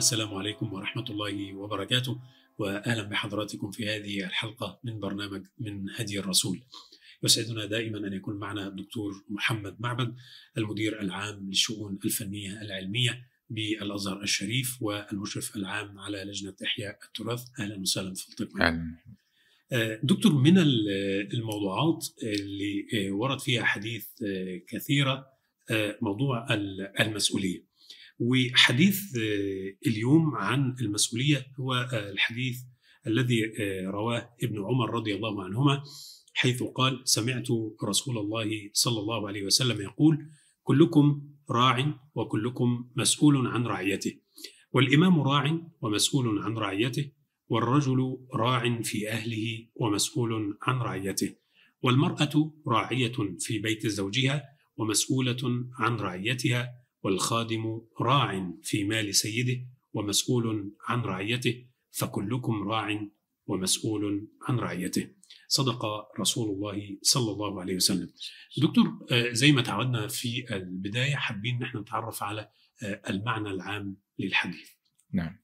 السلام عليكم ورحمة الله وبركاته وأهلا بحضراتكم في هذه الحلقة من برنامج من هدي الرسول يسعدنا دائما أن يكون معنا الدكتور محمد معبد المدير العام للشؤون الفنية العلمية بالأزهر الشريف والمشرف العام على لجنة إحياء التراث أهلا وسهلا بفضلتك آه، دكتور من الموضوعات اللي ورد فيها حديث آه، كثيرة آه، موضوع المسؤولية وحديث آه، اليوم عن المسؤوليه هو آه، الحديث الذي آه، رواه ابن عمر رضي الله عنهما حيث قال سمعت رسول الله صلى الله عليه وسلم يقول كلكم راع وكلكم مسؤول عن رعيته والامام راع ومسؤول عن رعيته والرجل راع في اهله ومسؤول عن رعيته والمراه راعيه في بيت زوجها ومسؤوله عن رعيتها والخادم راع في مال سيده ومسؤول عن رعيته فكلكم راع ومسؤول عن رعيته صدق رسول الله صلى الله عليه وسلم دكتور آه، زي ما تعودنا في البداية حابين ان احنا نتعرف على آه، المعنى العام للحديث نعم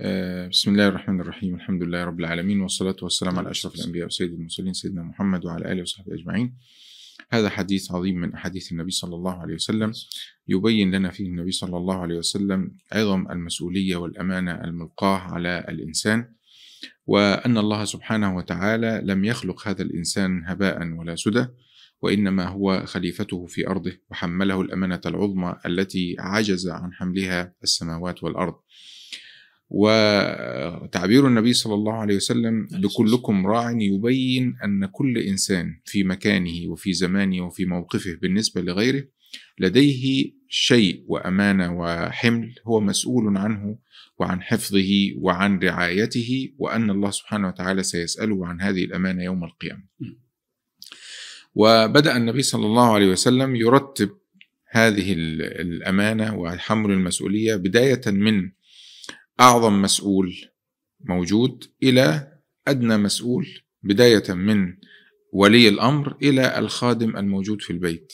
آه، بسم الله الرحمن الرحيم الحمد لله رب العالمين والصلاة والسلام على أشرف الأنبياء وسيد المرسلين سيدنا محمد وعلى آله وصحبه أجمعين هذا حديث عظيم من أحاديث النبي صلى الله عليه وسلم يبين لنا فيه النبي صلى الله عليه وسلم عظم المسؤولية والأمانة الملقاة على الإنسان وأن الله سبحانه وتعالى لم يخلق هذا الإنسان هباء ولا سدى وإنما هو خليفته في أرضه وحمله الأمانة العظمى التي عجز عن حملها السماوات والأرض وتعبير النبي صلى الله عليه وسلم لكلكم راع يبين أن كل إنسان في مكانه وفي زمانه وفي موقفه بالنسبة لغيره لديه شيء وأمانة وحمل هو مسؤول عنه وعن حفظه وعن رعايته وأن الله سبحانه وتعالى سيسأله عن هذه الأمانة يوم القيامة وبدأ النبي صلى الله عليه وسلم يرتب هذه الأمانة وحمل المسؤولية بداية من أعظم مسؤول موجود إلى أدنى مسؤول بداية من ولي الأمر إلى الخادم الموجود في البيت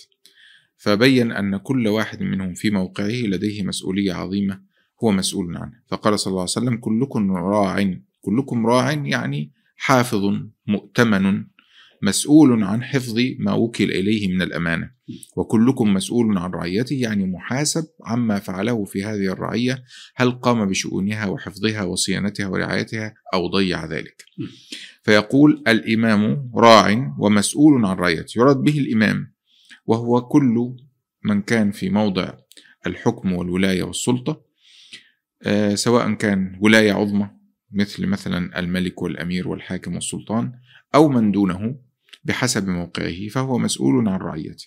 فبين أن كل واحد منهم في موقعه لديه مسؤولية عظيمة هو مسؤول عنها فقال صلى الله عليه وسلم كلكم راع كلكم راع يعني حافظ مؤتمن مسؤول عن حفظ ما وكل إليه من الأمانة وكلكم مسؤول عن رعيته يعني محاسب عما فعله في هذه الرعية هل قام بشؤونها وحفظها وصيانتها ورعايتها أو ضيع ذلك فيقول الإمام راع ومسؤول عن رعيته يراد به الإمام وهو كل من كان في موضع الحكم والولاية والسلطة آه، سواء كان ولاية عظمى مثل مثلا الملك والأمير والحاكم والسلطان أو من دونه بحسب موقعه فهو مسؤول عن رعيته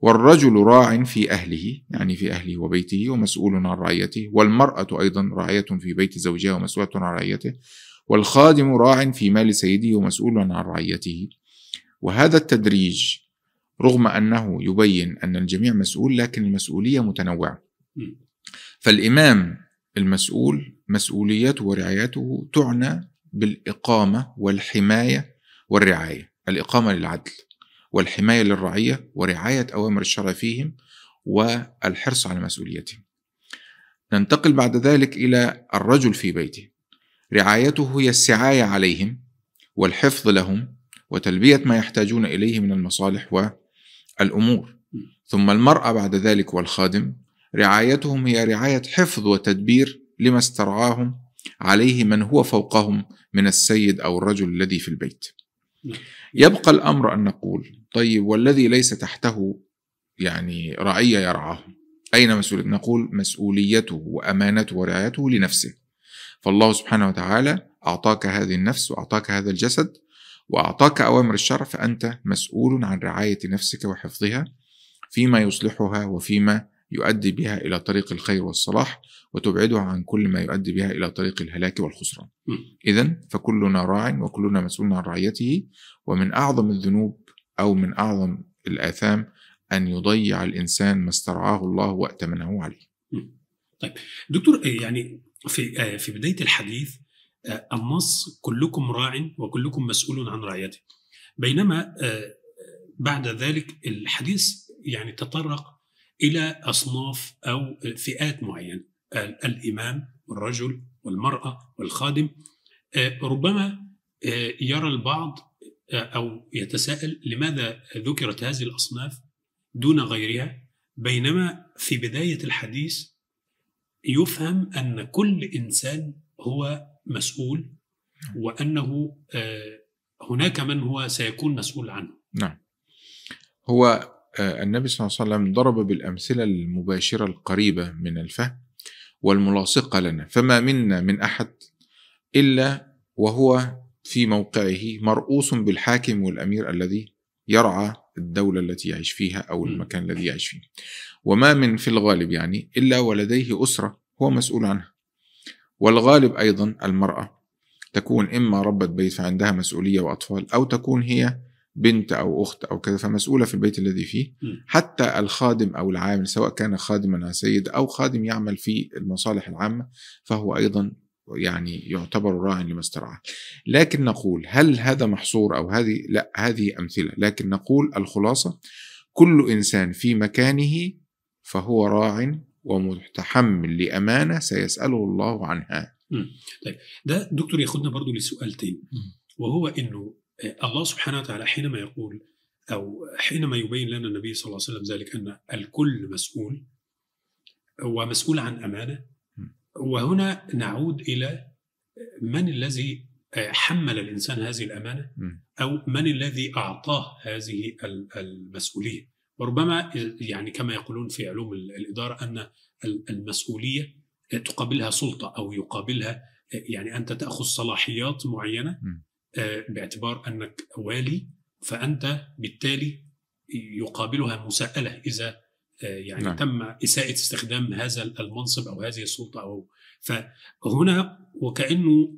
والرجل راع في أهله يعني في أهله وبيته ومسؤول عن رعيته والمرأة أيضا راعية في بيت زوجها ومسؤولة عن رعيته والخادم راع في مال سيده ومسؤول عن رعيته وهذا التدريج رغم أنه يبين أن الجميع مسؤول لكن المسؤولية متنوعة فالإمام المسؤول مسؤوليته ورعايته تعنى بالإقامة والحماية والرعاية الإقامة للعدل والحماية للرعية ورعاية أوامر الشرع فيهم والحرص على مسؤوليتهم ننتقل بعد ذلك إلى الرجل في بيته رعايته هي السعاية عليهم والحفظ لهم وتلبية ما يحتاجون إليه من المصالح والأمور ثم المرأة بعد ذلك والخادم رعايتهم هي رعاية حفظ وتدبير لما استرعاهم عليه من هو فوقهم من السيد أو الرجل الذي في البيت يبقى الأمر أن نقول طيب والذي ليس تحته يعني رعية يرعاه أين مسؤوليته؟ نقول مسؤوليته وأمانته ورعايته لنفسه فالله سبحانه وتعالى أعطاك هذه النفس وأعطاك هذا الجسد وأعطاك أوامر الشرع فأنت مسؤول عن رعاية نفسك وحفظها فيما يصلحها وفيما يؤدي بها إلى طريق الخير والصلاح وتبعده عن كل ما يؤدي بها إلى طريق الهلاك والخسران إذا فكلنا راع وكلنا مسؤول عن رعيته ومن أعظم الذنوب أو من أعظم الآثام أن يضيع الإنسان ما استرعاه الله وأتمنه عليه طيب دكتور آه، يعني في آه، في بدايه الحديث آه، النص كلكم راع وكلكم مسؤول عن رعيته بينما بعد ذلك الحديث يعني تطرق الى اصناف او فئات معينه الامام والرجل والمراه والخادم آه، ربما آه، يرى البعض آه، او يتساءل لماذا ذكرت هذه الاصناف دون غيرها بينما في بدايه الحديث يفهم ان كل انسان هو مسؤول وانه هناك من هو سيكون مسؤول عنه نعم هو آه، النبي صلى الله عليه وسلم ضرب بالأمثلة المباشرة القريبة من الفهم والملاصقة لنا فما منا من أحد إلا وهو في موقعه مرؤوس بالحاكم والأمير الذي يرعى الدولة التي يعيش فيها أو المكان الذي يعيش فيه وما من في الغالب يعني إلا ولديه أسرة هو مسؤول عنها والغالب أيضا المرأة تكون إما ربة بيت فعندها مسؤولية وأطفال أو تكون هي بنت او اخت او كذا فمسؤوله في البيت الذي فيه حتى الخادم او العامل سواء كان خادما او سيد او خادم يعمل في المصالح العامه فهو ايضا يعني يعتبر راعٍ لما استرعاه. لكن نقول هل هذا محصور او هذه لا هذه امثله، لكن نقول الخلاصه كل انسان في مكانه فهو راع ومتحمل لامانه سيساله الله عنها. طيب ده دكتور ياخدنا برضو لسؤال تاني وهو انه الله سبحانه وتعالى حينما يقول أو حينما يبين لنا النبي صلى الله عليه وسلم ذلك أن الكل مسؤول ومسؤول عن أمانة وهنا نعود إلى من الذي حمل الإنسان هذه الأمانة أو من الذي أعطاه هذه المسؤولية وربما يعني كما يقولون في علوم الإدارة أن المسؤولية تقابلها سلطة أو يقابلها يعني أنت تأخذ صلاحيات معينة آه، باعتبار انك والي فانت بالتالي يقابلها مساءله اذا آه، يعني نعم. تم اساءه استخدام هذا المنصب او هذه السلطه او فهنا وكانه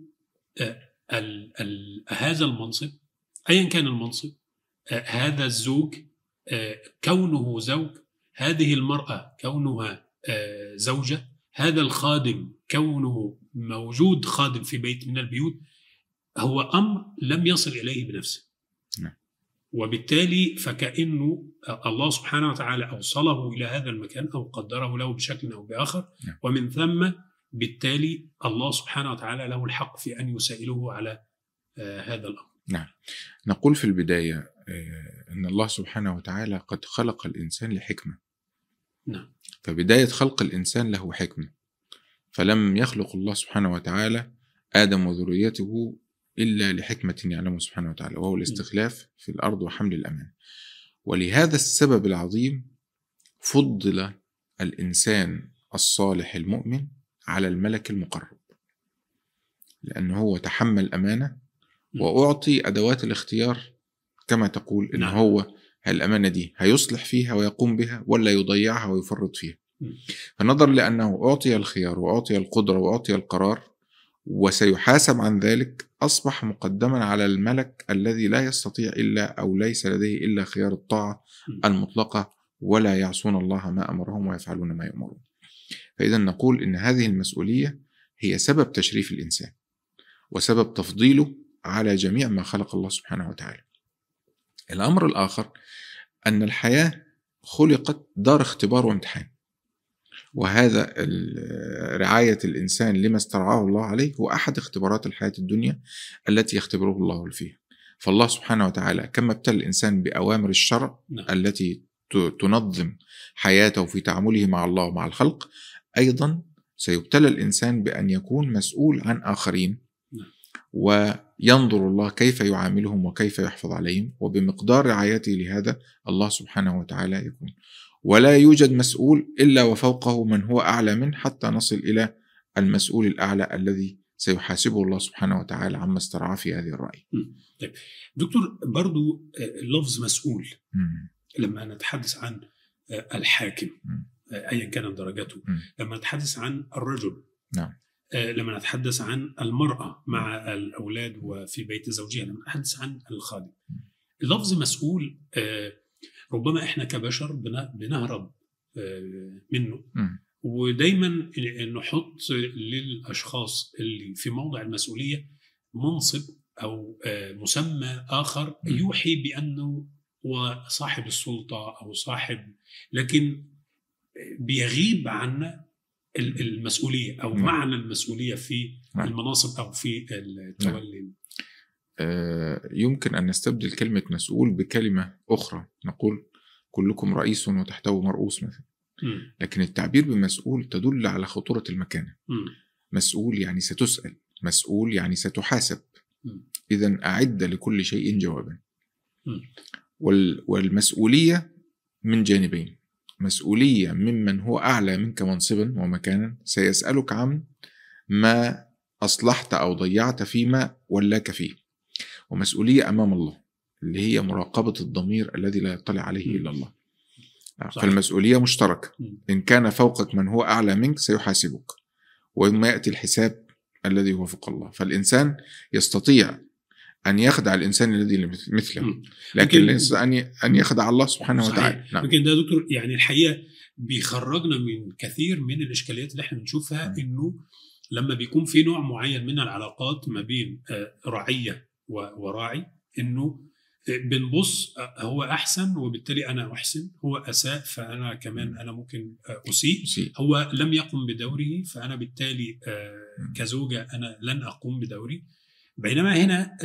الـ آه، الـ هذا المنصب ايا كان المنصب هذا الزوج كونه زوج هذه المراه كونها زوجه هذا الخادم كونه موجود خادم في بيت من البيوت هو امر لم يصل اليه بنفسه نعم. وبالتالي فكأنه الله سبحانه وتعالى أوصله إلى هذا المكان أو قدره له بشكل أو بآخر نعم. ومن ثم بالتالي الله سبحانه وتعالى له الحق في أن يسائله على آه، هذا الأمر نعم نقول في البداية آه، أن الله سبحانه وتعالى قد خلق الإنسان لحكمة نعم فبداية خلق الإنسان له حكمة فلم يخلق الله سبحانه وتعالى آدم وذريته إلا لحكمة يعلمه سبحانه وتعالى وهو الاستخلاف في الأرض وحمل الأمان ولهذا السبب العظيم فضل الإنسان الصالح المؤمن على الملك المقرب لأنه هو تحمل أمانة وأعطي أدوات الاختيار كما تقول إن نعم. هو الأمانة دي هيصلح فيها ويقوم بها ولا يضيعها ويفرط فيها فنظر لأنه أعطي الخيار وأعطي القدرة وأعطي القرار وسيحاسب عن ذلك أصبح مقدما على الملك الذي لا يستطيع إلا أو ليس لديه إلا خيار الطاعة المطلقة ولا يعصون الله ما أمرهم ويفعلون ما يؤمرون فإذا نقول إن هذه المسؤولية هي سبب تشريف الإنسان وسبب تفضيله على جميع ما خلق الله سبحانه وتعالى الأمر الآخر أن الحياة خلقت دار اختبار وامتحان وهذا رعاية الإنسان لما استرعاه الله عليه هو أحد اختبارات الحياة الدنيا التي يختبره الله فيها فالله سبحانه وتعالى كما ابتلى الإنسان بأوامر الشرع نعم. التي تنظم حياته في تعامله مع الله ومع الخلق أيضا سيبتلى الإنسان بأن يكون مسؤول عن آخرين نعم. وينظر الله كيف يعاملهم وكيف يحفظ عليهم وبمقدار رعايته لهذا الله سبحانه وتعالى يكون ولا يوجد مسؤول إلا وفوقه من هو أعلى منه حتى نصل إلى المسؤول الأعلى الذي سيحاسبه الله سبحانه وتعالى عما استرعى في هذه الرأي طيب دكتور برضو آه، لفظ مسؤول لما نتحدث عن آه، الحاكم آه، ايا كانت درجته لما نتحدث عن الرجل نعم لما نتحدث عن المرأة مع الأولاد وفي بيت زوجها لما نتحدث عن الخادم لفظ مسؤول آه ربما احنا كبشر بنهرب آه، منه ودايما نحط للاشخاص اللي في موضع المسؤوليه منصب او آه، مسمى اخر يوحي بانه هو صاحب السلطه او صاحب لكن بيغيب عنا المسؤوليه او معنى المسؤوليه في المناصب او في التولي آه، يمكن أن نستبدل كلمة مسؤول بكلمة أخرى نقول كلكم رئيس وتحته مرؤوس مثلا لكن التعبير بمسؤول تدل على خطورة المكانة مسؤول يعني ستسأل مسؤول يعني ستحاسب إذا أعد لكل شيء جوابا والمسؤولية من جانبين مسؤولية ممن هو أعلى منك منصبا ومكانا سيسألك عن ما أصلحت أو ضيعت فيما ولاك فيه ومسؤولية أمام الله اللي هي مراقبة الضمير الذي لا يطلع عليه إلا الله صحيح. فالمسؤولية مشتركة إن كان فوقك من هو أعلى منك سيحاسبك ويوم يأتي الحساب الذي هو فوق الله فالإنسان يستطيع أن يخدع الإنسان الذي مثله لكن أن أن يخدع الله سبحانه صحيح. وتعالى نعم. لكن ده دكتور يعني الحقيقة بيخرجنا من كثير من الإشكاليات اللي احنا بنشوفها إنه لما بيكون في نوع معين من العلاقات ما بين آه، رعية وراعي انه بنبص هو احسن وبالتالي انا احسن هو اساء فانا كمان انا ممكن اسيء هو لم يقم بدوره فانا بالتالي آه، كزوجه انا لن اقوم بدوري بينما هنا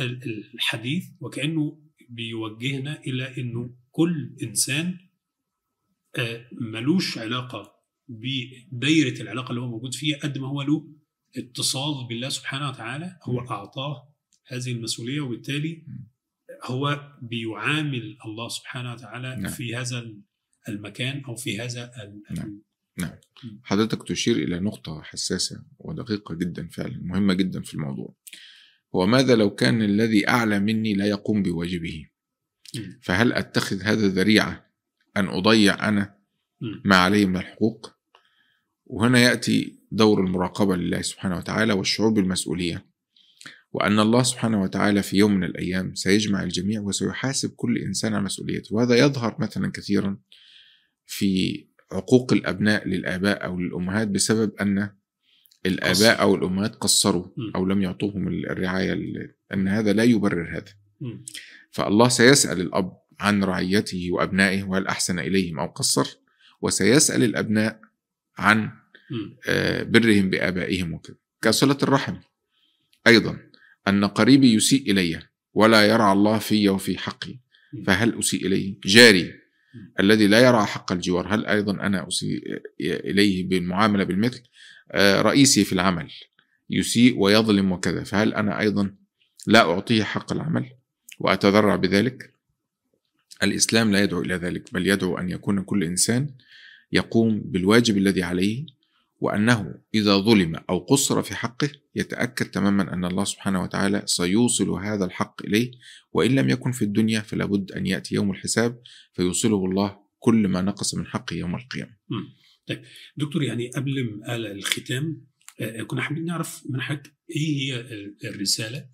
الحديث وكانه بيوجهنا الى انه كل انسان آه، ملوش علاقه بدايره العلاقه اللي هو موجود فيها قد ما هو له اتصال بالله سبحانه وتعالى هو اعطاه هذه المسؤولية وبالتالي هو بيعامل الله سبحانه وتعالى نعم. في هذا المكان أو في هذا نعم. نعم حضرتك تشير إلى نقطة حساسة ودقيقة جدا فعلا مهمة جدا في الموضوع هو ماذا لو كان الذي أعلى مني لا يقوم بواجبه فهل أتخذ هذا ذريعة أن أضيع أنا ما علي من الحقوق وهنا يأتي دور المراقبة لله سبحانه وتعالى والشعور بالمسؤولية وأن الله سبحانه وتعالى في يوم من الأيام سيجمع الجميع وسيحاسب كل إنسان على مسؤوليته وهذا يظهر مثلا كثيرا في عقوق الأبناء للآباء أو للأمهات بسبب أن الآباء أو الأمهات قصروا أو لم يعطوهم الرعاية أن هذا لا يبرر هذا فالله سيسأل الأب عن رعيته وأبنائه وهل أحسن إليهم أو قصر وسيسأل الأبناء عن آه، برهم بآبائهم وكذا كصلة الرحم أيضا أن قريبي يسيء إلي ولا يرعى الله في وفي حقي فهل أسيء إليه جاري الذي لا يرعى حق الجوار هل أيضا أنا أسيء إليه بالمعاملة بالمثل آه، رئيسي في العمل يسيء ويظلم وكذا فهل أنا أيضا لا أعطيه حق العمل وأتذرع بذلك الإسلام لا يدعو إلى ذلك بل يدعو أن يكون كل إنسان يقوم بالواجب الذي عليه وأنه إذا ظلم أو قصر في حقه يتأكد تماما أن الله سبحانه وتعالى سيوصل هذا الحق إليه وإن لم يكن في الدنيا فلا بد أن يأتي يوم الحساب فيوصله الله كل ما نقص من حقه يوم القيامة طيب دكتور يعني قبل الختام آه، آه، كنا حابين نعرف من حضرتك ايه هي الرساله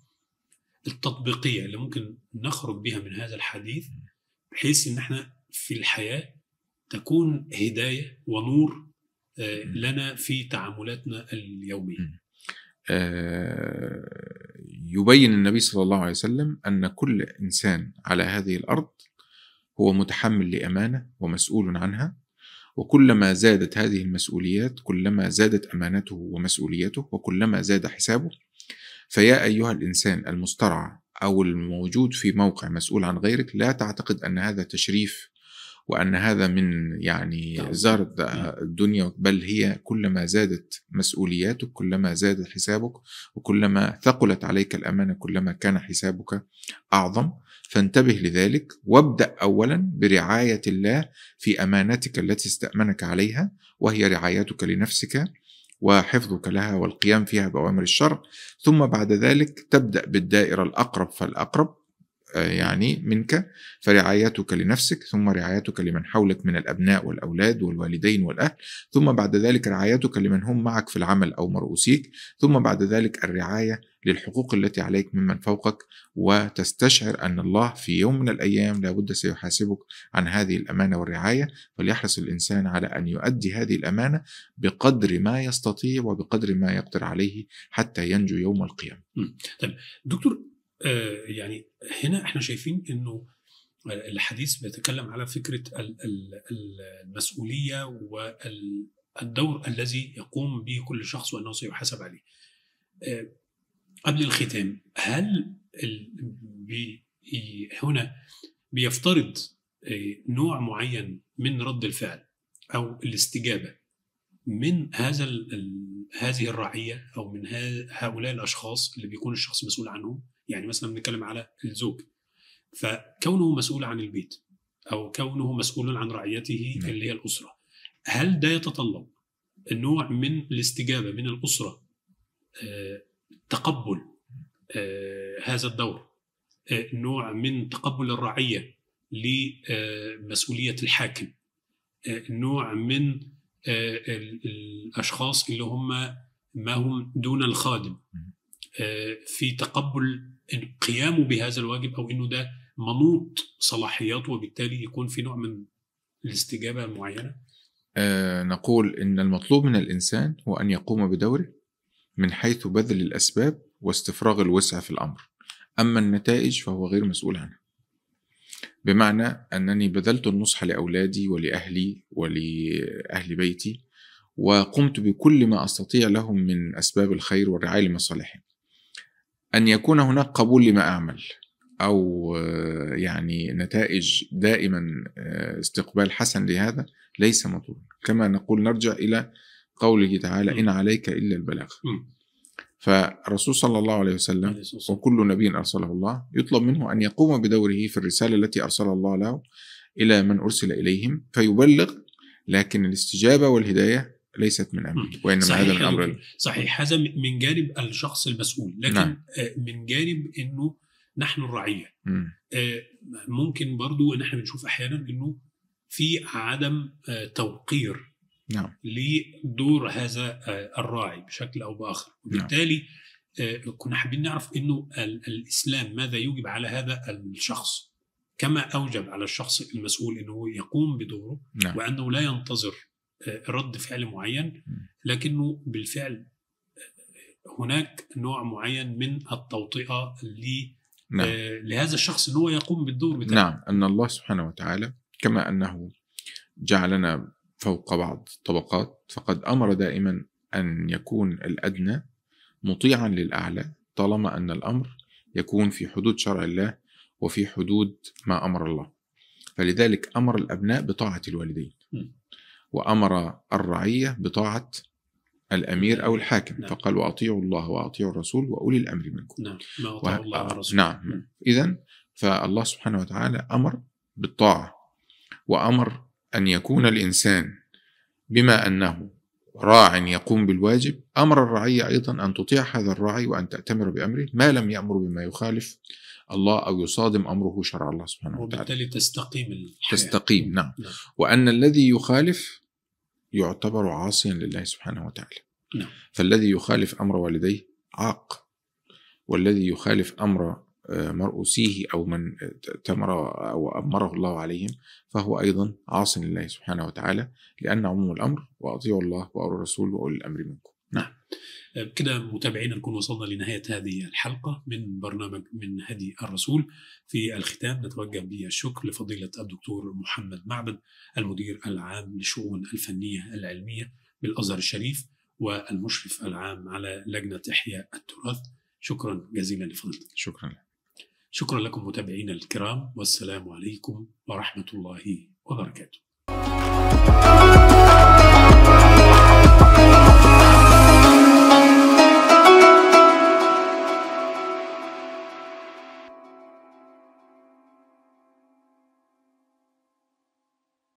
التطبيقيه اللي ممكن نخرج بها من هذا الحديث بحيث ان احنا في الحياه تكون هدايه ونور آه، لنا في تعاملاتنا اليوميه آه، يبين النبي صلى الله عليه وسلم ان كل انسان على هذه الارض هو متحمل لامانه ومسؤول عنها وكلما زادت هذه المسؤوليات كلما زادت امانته ومسؤوليته وكلما زاد حسابه فيا ايها الانسان المسترعى او الموجود في موقع مسؤول عن غيرك لا تعتقد ان هذا تشريف وأن هذا من يعني نعم. زرد نعم. الدنيا بل هي كلما زادت مسؤولياتك كلما زاد حسابك وكلما ثقلت عليك الأمانة كلما كان حسابك أعظم فانتبه لذلك وابدأ أولا برعاية الله في أمانتك التي استأمنك عليها وهي رعايتك لنفسك وحفظك لها والقيام فيها بأوامر الشرع ثم بعد ذلك تبدأ بالدائرة الأقرب فالأقرب آه، يعني منك فرعايتك لنفسك ثم رعايتك لمن حولك من الأبناء والأولاد والوالدين والأهل ثم بعد ذلك رعايتك لمن هم معك في العمل أو مرؤوسيك ثم بعد ذلك الرعاية للحقوق التي عليك ممن فوقك وتستشعر أن الله في يوم من الأيام لابد سيحاسبك عن هذه الأمانة والرعاية فليحرص الإنسان على أن يؤدي هذه الأمانة بقدر ما يستطيع وبقدر ما يقدر عليه حتى ينجو يوم القيامة طيب دكتور آه، يعني هنا احنا شايفين انه آه، الحديث بيتكلم على فكره المسؤوليه والدور الذي يقوم به كل شخص وانه سيحاسب عليه. آه، قبل الختام هل بي هنا بيفترض نوع معين من رد الفعل او الاستجابه من هذا هذه الرعيه او من هؤلاء الاشخاص اللي بيكون الشخص مسؤول عنهم يعني مثلا بنتكلم على الزوج فكونه مسؤول عن البيت او كونه مسؤول عن رعيته نعم. اللي هي الاسره هل ده يتطلب نوع من الاستجابه من الاسره آه، تقبل آه، هذا الدور آه، نوع من تقبل الرعيه لمسؤوليه الحاكم نوع من الاشخاص اللي هم ما هم دون الخادم في تقبل قيامه بهذا الواجب او انه ده منوط صلاحياته وبالتالي يكون في نوع من الاستجابه المعينه؟ آه نقول ان المطلوب من الانسان هو ان يقوم بدوره من حيث بذل الاسباب واستفراغ الوسع في الامر. اما النتائج فهو غير مسؤول عنها. بمعنى انني بذلت النصح لاولادي ولاهلي ولاهل بيتي وقمت بكل ما استطيع لهم من اسباب الخير والرعايه لمصالحهم. أن يكون هناك قبول لما أعمل أو آه، يعني نتائج دائما آه، استقبال حسن لهذا ليس مطلوب كما نقول نرجع إلى قوله تعالى إن عليك إلا البلاغ فالرسول صلى الله عليه وسلم وكل نبي أرسله الله يطلب منه أن يقوم بدوره في الرسالة التي أرسل الله له إلى من أرسل إليهم فيبلغ لكن الاستجابة والهداية ليست من امريكا وانما هذا من امر صحيح هذا من جانب الشخص المسؤول لكن نعم. آه، من جانب انه نحن الرعيه م. آه، ممكن برضو ان احنا بنشوف احيانا انه في عدم آه، توقير نعم. لدور هذا الراعي بشكل او باخر نعم. وبالتالي نعم. كنا حابين نعرف انه الاسلام ماذا يوجب على هذا الشخص كما اوجب على الشخص المسؤول انه يقوم بدوره نعم. وانه لا ينتظر آه، رد فعل معين لكنه بالفعل آه، هناك نوع معين من التوطئه نعم. آه، لهذا الشخص ان هو يقوم بالدور بتاعه نعم ان الله سبحانه وتعالى كما انه جعلنا فوق بعض الطبقات فقد امر دائما ان يكون الادنى مطيعا للاعلى طالما ان الامر يكون في حدود شرع الله وفي حدود ما امر الله فلذلك امر الابناء بطاعه الوالدين م. وأمر الرعية بطاعة الأمير أو الحاكم نعم. فقال وأطيعوا الله وأطيعوا الرسول وأولي الأمر منكم نعم ما وه... الله ورسوله نعم, نعم. إذا فالله سبحانه وتعالى أمر بالطاعة وأمر أن يكون الإنسان بما أنه راع يقوم بالواجب أمر الرعية أيضا أن تطيع هذا الراعي وأن تأتمر بأمره ما لم يأمر بما يخالف الله أو يصادم أمره شرع الله سبحانه وتعالى وبالتالي تستقيم الحياة. تستقيم نعم. نعم وأن الذي يخالف يعتبر عاصيا لله سبحانه وتعالى نعم. فالذي يخالف أمر والديه عاق والذي يخالف أمر آه، مرؤوسيه أو من تمر أو أمره الله عليهم فهو أيضا عاص لله سبحانه وتعالى لأن عموم الأمر وأطيعوا الله وأروا الرسول وأولي الأمر منكم نعم بكده آه، متابعينا نكون وصلنا لنهاية هذه الحلقة من برنامج من هدي الرسول في الختام نتوجه بالشكر لفضيلة الدكتور محمد معبد المدير العام للشؤون الفنية العلمية بالأزهر الشريف والمشرف العام على لجنة إحياء التراث شكرا جزيلا لفضيلتك شكرا لك شكرا لكم متابعينا الكرام والسلام عليكم ورحمة الله وبركاته